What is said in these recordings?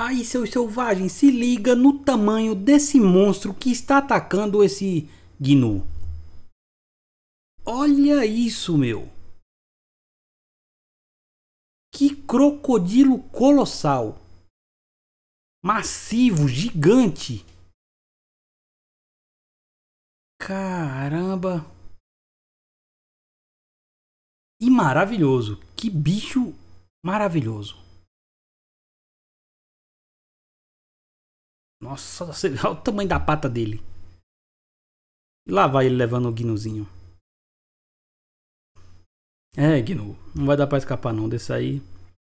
Aí, seus selvagens, se liga no tamanho desse monstro que está atacando esse Gnu. Olha isso, meu! Que crocodilo colossal! Massivo, gigante! Caramba! E maravilhoso! Que bicho maravilhoso! Nossa, você olha o tamanho da pata dele. E lá vai ele levando o Gnuzinho. É, Gnu, não vai dar pra escapar não desse aí.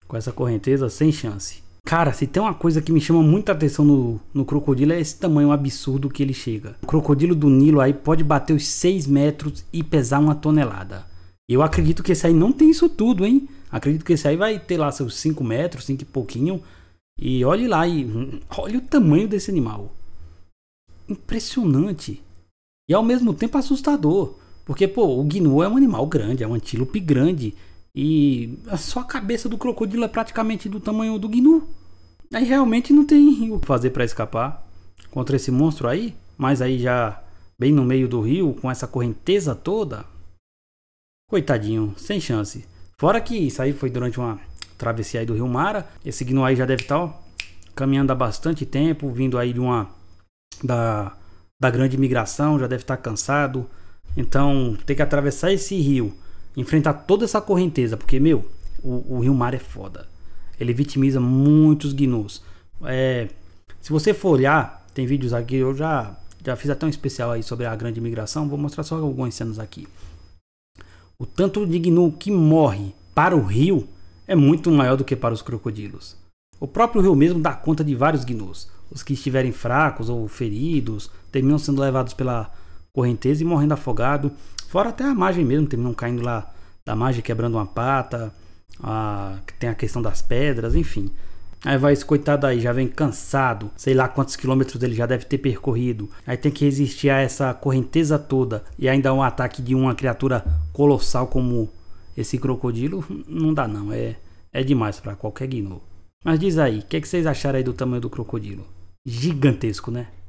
Com essa correnteza, sem chance. Cara, se tem uma coisa que me chama muita atenção no, no crocodilo é esse tamanho absurdo que ele chega. O crocodilo do Nilo aí pode bater os 6 metros e pesar uma tonelada. Eu acredito que esse aí não tem isso tudo, hein? Acredito que esse aí vai ter lá seus 5 metros, 5 e pouquinho. E olhe lá e olhe o tamanho desse animal. Impressionante. E ao mesmo tempo assustador. Porque, pô, o gnu é um animal grande, é um antílope grande. E só a cabeça do crocodilo é praticamente do tamanho do gnu. Aí realmente não tem o que fazer para escapar contra esse monstro aí. Mas aí já bem no meio do rio, com essa correnteza toda. Coitadinho, sem chance. Fora que isso aí foi durante uma travessia aí do Rio Mara. Esse gnu aí já deve estar tá, caminhando há bastante tempo, vindo aí de uma da, da grande migração, já deve estar tá cansado. Então, ter que atravessar esse rio, enfrentar toda essa correnteza, porque, meu, o, o Rio Mara é foda. Ele vitimiza muitos gnus. É, se você for olhar, tem vídeos aqui, eu já, já fiz até um especial aí sobre a grande migração, vou mostrar só alguns cenas aqui. O tanto de gnu que morre para o rio é muito maior do que para os crocodilos. O próprio rio mesmo dá conta de vários gnus. Os que estiverem fracos ou feridos terminam sendo levados pela correnteza e morrendo afogado. Fora até a margem mesmo, terminam caindo lá da margem, quebrando uma pata. A... Tem a questão das pedras, enfim. Aí vai esse coitado aí, já vem cansado, sei lá quantos quilômetros ele já deve ter percorrido. Aí tem que resistir a essa correnteza toda e ainda um ataque de uma criatura colossal como esse crocodilo não dá não, é, é demais para qualquer gnu. Mas diz aí, o que, é que vocês acharam aí do tamanho do crocodilo? Gigantesco, né?